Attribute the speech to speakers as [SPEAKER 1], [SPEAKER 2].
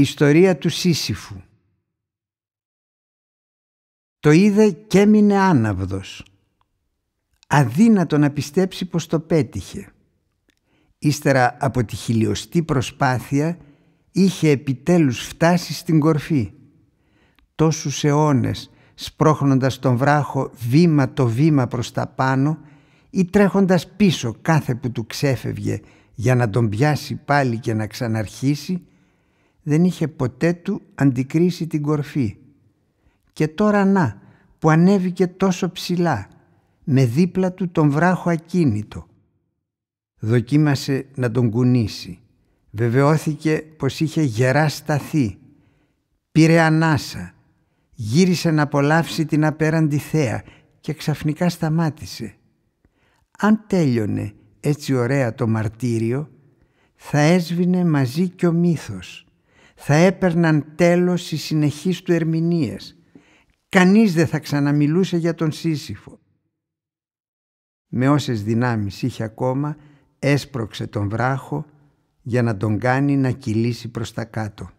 [SPEAKER 1] Ιστορία του Σύσυφου Το είδε και έμεινε άναυδος. Αδύνατο να πιστέψει πως το πέτυχε. Ύστερα από τη χιλιοστή προσπάθεια είχε επιτέλους φτάσει στην κορφή. Τόσους αιώνες σπρώχνοντας τον βράχο βήμα το βήμα προς τα πάνω ή τρέχοντας πίσω κάθε που του ξέφευγε για να τον πιάσει πάλι και να ξαναρχίσει δεν είχε ποτέ του αντικρίσει την κορφή. Και τώρα να, που ανέβηκε τόσο ψηλά, με δίπλα του τον βράχο ακίνητο. Δοκίμασε να τον κουνήσει. Βεβαιώθηκε πως είχε γερά σταθεί. Πήρε ανάσα. Γύρισε να απολαύσει την απέραντη θέα και ξαφνικά σταμάτησε. Αν τέλειωνε έτσι ωραία το μαρτύριο, θα έσβηνε μαζί και ο μύθος θα έπαιρναν τέλος οι συνεχείς του ερμηνείες. Κανείς δεν θα ξαναμιλούσε για τον Σύσυφο. Με όσες δυνάμεις είχε ακόμα, έσπρωξε τον βράχο για να τον κάνει να κυλήσει προς τα κάτω.